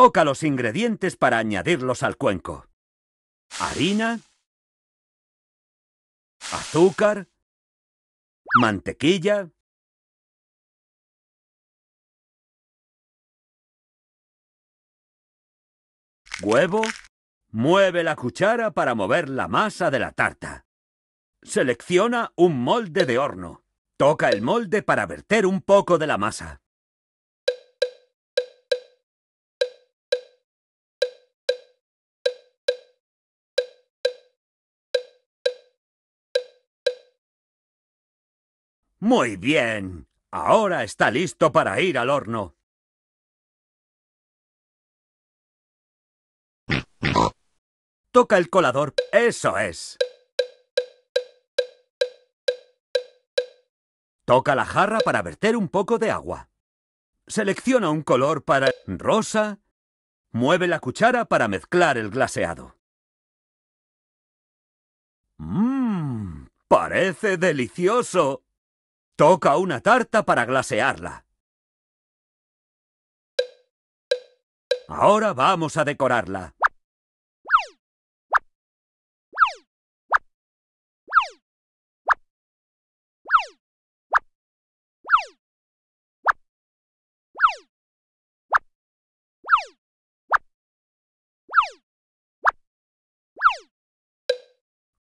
Toca los ingredientes para añadirlos al cuenco. Harina, azúcar, mantequilla, huevo, mueve la cuchara para mover la masa de la tarta. Selecciona un molde de horno. Toca el molde para verter un poco de la masa. Muy bien. Ahora está listo para ir al horno. Toca el colador. Eso es. Toca la jarra para verter un poco de agua. Selecciona un color para rosa. Mueve la cuchara para mezclar el glaseado. ¡Mmm! ¡Parece delicioso! Toca una tarta para glasearla. Ahora vamos a decorarla.